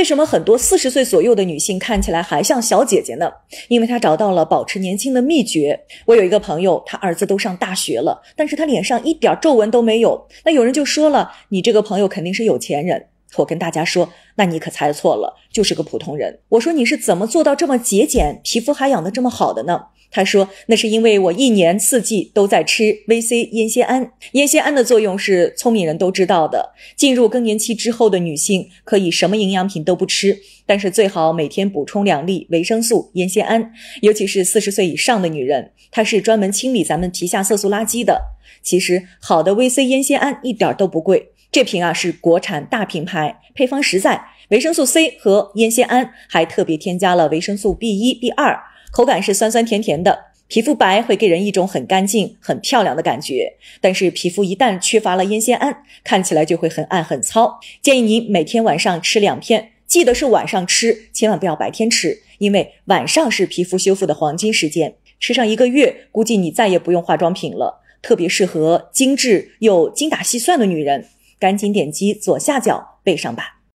为什么很多四十岁左右的女性看起来还像小姐姐呢？因为她找到了保持年轻的秘诀。我有一个朋友，她儿子都上大学了，但是她脸上一点皱纹都没有。那有人就说了，你这个朋友肯定是有钱人。我跟大家说，那你可猜错了，就是个普通人。我说你是怎么做到这么节俭，皮肤还养得这么好的呢？他说：“那是因为我一年四季都在吃 V C 烟酰胺。烟酰胺的作用是聪明人都知道的。进入更年期之后的女性可以什么营养品都不吃，但是最好每天补充两粒维生素烟酰胺，尤其是四十岁以上的女人。它是专门清理咱们皮下色素垃圾的。其实好的 V C 烟酰胺一点都不贵。这瓶啊是国产大品牌，配方实在，维生素 C 和烟酰胺，还特别添加了维生素 B 一 B 二。”口感是酸酸甜甜的，皮肤白会给人一种很干净、很漂亮的感觉。但是皮肤一旦缺乏了烟酰胺，看起来就会很暗、很糙。建议您每天晚上吃两片，记得是晚上吃，千万不要白天吃，因为晚上是皮肤修复的黄金时间。吃上一个月，估计你再也不用化妆品了，特别适合精致又精打细算的女人。赶紧点击左下角备上吧。